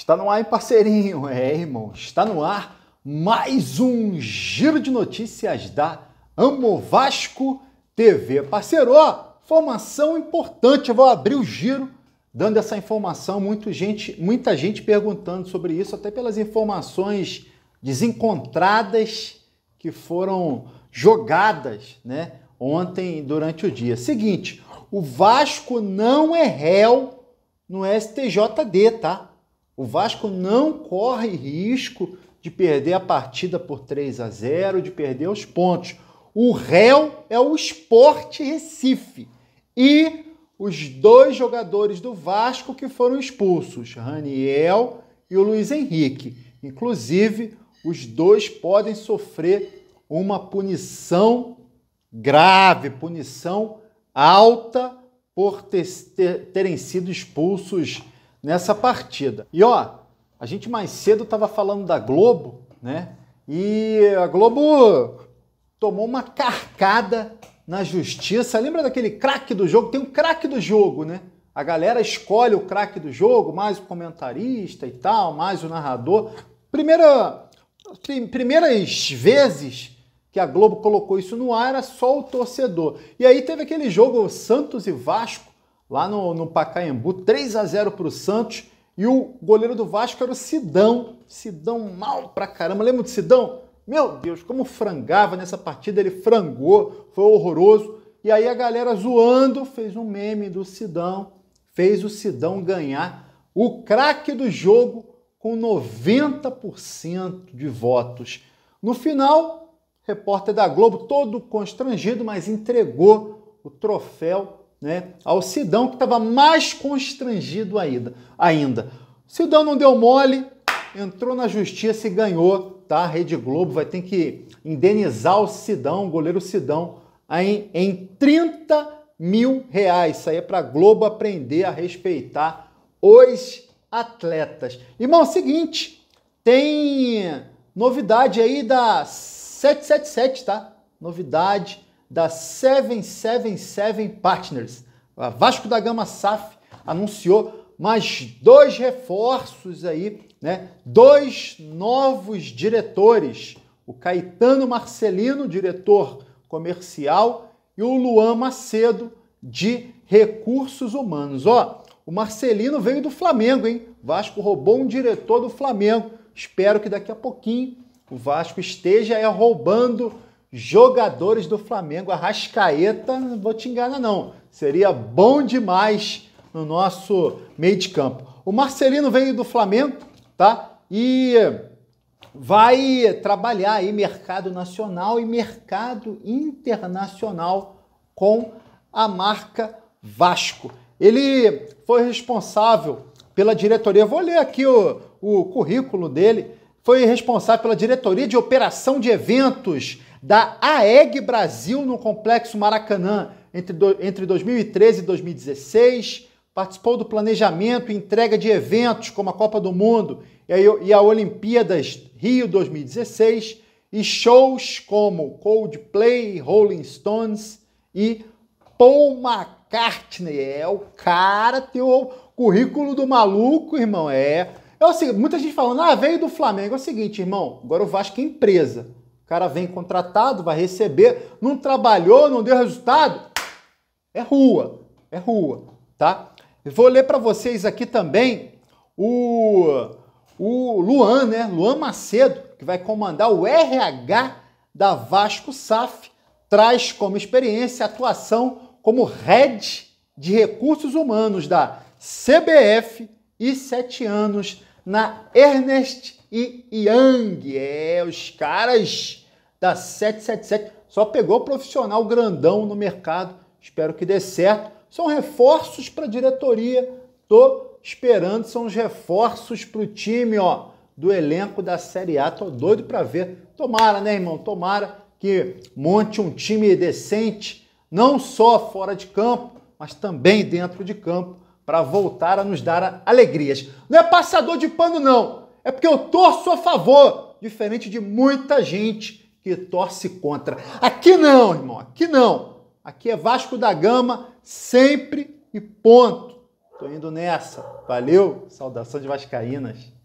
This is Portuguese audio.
Está no ar, parceirinho, é, irmão. Está no ar mais um giro de notícias da Amo Vasco TV. Parceiro, ó, informação importante. Eu vou abrir o giro dando essa informação. Muito gente, muita gente perguntando sobre isso, até pelas informações desencontradas que foram jogadas, né, ontem durante o dia. Seguinte, o Vasco não é réu no STJD, tá? O Vasco não corre risco de perder a partida por 3 a 0, de perder os pontos. O réu é o Esporte Recife e os dois jogadores do Vasco que foram expulsos, Raniel e o Luiz Henrique. Inclusive, os dois podem sofrer uma punição grave, punição alta por terem sido expulsos nessa partida. E ó, a gente mais cedo estava falando da Globo, né? E a Globo tomou uma carcada na justiça. Lembra daquele craque do jogo? Tem um craque do jogo, né? A galera escolhe o craque do jogo, mais o comentarista e tal, mais o narrador. Primeira, primeiras vezes que a Globo colocou isso no ar era só o torcedor. E aí teve aquele jogo Santos e Vasco lá no, no Pacaembu, 3 a 0 para o Santos. E o goleiro do Vasco era o Sidão. Sidão mal pra caramba. Lembra do Sidão? Meu Deus, como frangava nessa partida. Ele frangou, foi horroroso. E aí a galera zoando fez um meme do Sidão. Fez o Sidão ganhar o craque do jogo com 90% de votos. No final, repórter da Globo, todo constrangido, mas entregou o troféu né, ao Sidão, que estava mais constrangido ainda. ainda. Sidão não deu mole, entrou na justiça e ganhou, tá? A Rede Globo vai ter que indenizar o Sidão, o goleiro Sidão, em, em 30 mil reais. Isso aí é para a Globo aprender a respeitar os atletas. Irmão, é seguinte, tem novidade aí da 777, tá? Novidade da 777 Partners. A Vasco da Gama SAF anunciou mais dois reforços aí, né? Dois novos diretores, o Caetano Marcelino, diretor comercial, e o Luan Macedo de recursos humanos. Ó, o Marcelino veio do Flamengo, hein? Vasco roubou um diretor do Flamengo. Espero que daqui a pouquinho o Vasco esteja roubando jogadores do Flamengo, Arrascaeta, não vou te enganar não, seria bom demais no nosso meio de campo. O Marcelino veio do Flamengo, tá? E vai trabalhar aí mercado nacional e mercado internacional com a marca Vasco. Ele foi responsável pela diretoria. vou ler aqui o, o currículo dele. Foi responsável pela diretoria de operação de eventos da AEG Brasil no Complexo Maracanã entre, do, entre 2013 e 2016, participou do planejamento e entrega de eventos como a Copa do Mundo e a, e a Olimpíadas Rio 2016 e shows como Coldplay, Rolling Stones e Paul McCartney. É o cara, tem o currículo do maluco, irmão. É. É o seguinte, muita gente falando, ah, veio do Flamengo. É o seguinte, irmão, agora o Vasco é empresa cara vem contratado, vai receber, não trabalhou, não deu resultado, é rua, é rua, tá? Eu vou ler para vocês aqui também o, o Luan, né? Luan Macedo, que vai comandar o RH da Vasco SAF, traz como experiência atuação como head de recursos humanos da CBF e sete anos na Ernest e Yang. É, os caras da 777 só pegou profissional grandão no mercado. Espero que dê certo. São reforços para a diretoria. Tô esperando, são os reforços para o time, ó, do elenco da Série A. Tô doido para ver. Tomara, né, irmão? Tomara que monte um time decente, não só fora de campo, mas também dentro de campo, para voltar a nos dar alegrias. Não é passador de pano, não é porque eu torço a favor, diferente de muita gente que torce contra. Aqui não, irmão, aqui não. Aqui é Vasco da Gama sempre e ponto. Tô indo nessa. Valeu, saudação de Vascaínas.